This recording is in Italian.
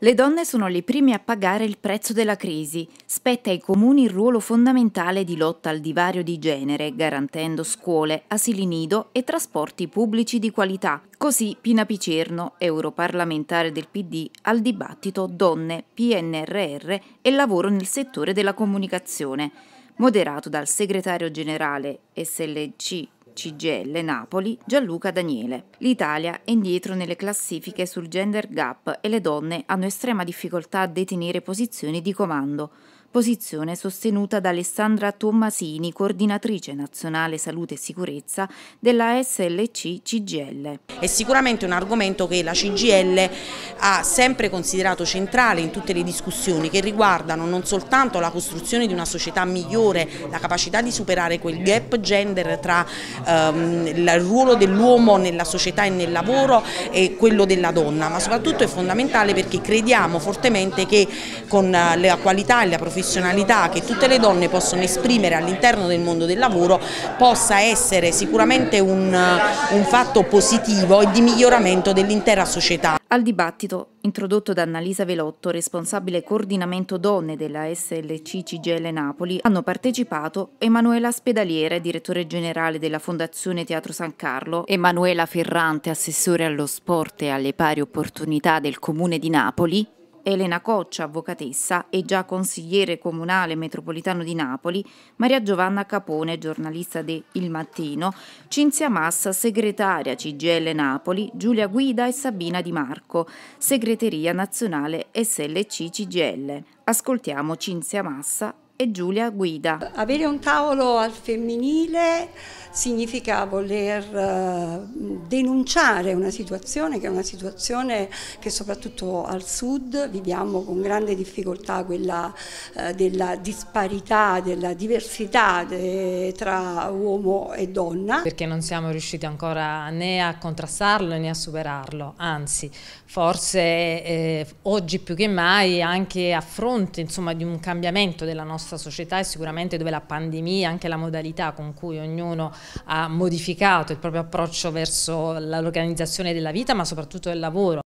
Le donne sono le prime a pagare il prezzo della crisi. Spetta ai comuni il ruolo fondamentale di lotta al divario di genere, garantendo scuole, asili nido e trasporti pubblici di qualità. Così Pina Picerno, europarlamentare del PD, al dibattito Donne, PNRR e lavoro nel settore della comunicazione, moderato dal segretario generale SLC CGL Napoli Gianluca Daniele. L'Italia è indietro nelle classifiche sul gender gap e le donne hanno estrema difficoltà a detenere posizioni di comando posizione sostenuta da Alessandra Tommasini, coordinatrice nazionale salute e sicurezza della SLC CGL. È sicuramente un argomento che la CGL ha sempre considerato centrale in tutte le discussioni che riguardano non soltanto la costruzione di una società migliore, la capacità di superare quel gap gender tra ehm, il ruolo dell'uomo nella società e nel lavoro e quello della donna, ma soprattutto è fondamentale perché crediamo fortemente che con eh, la qualità e la professionalità professionalità che tutte le donne possono esprimere all'interno del mondo del lavoro possa essere sicuramente un, un fatto positivo e di miglioramento dell'intera società. Al dibattito, introdotto da Annalisa Velotto, responsabile coordinamento donne della SLC CGL Napoli, hanno partecipato Emanuela Spedaliere, direttore generale della Fondazione Teatro San Carlo, Emanuela Ferrante, assessore allo sport e alle pari opportunità del Comune di Napoli, Elena Coccia, avvocatessa e già consigliere comunale metropolitano di Napoli, Maria Giovanna Capone, giornalista di Il Mattino, Cinzia Massa, segretaria CGL Napoli, Giulia Guida e Sabina Di Marco, segreteria nazionale SLC CGL. Ascoltiamo Cinzia Massa e Giulia Guida. Avere un tavolo al femminile significa voler eh, denunciare una situazione che è una situazione che soprattutto al sud viviamo con grande difficoltà, quella eh, della disparità, della diversità tra uomo e donna. Perché non siamo riusciti ancora né a contrastarlo né a superarlo, anzi forse eh, oggi più che mai anche a fronte insomma, di un cambiamento della nostra nostra società e sicuramente dove la pandemia, anche la modalità con cui ognuno ha modificato il proprio approccio verso l'organizzazione della vita, ma soprattutto del lavoro.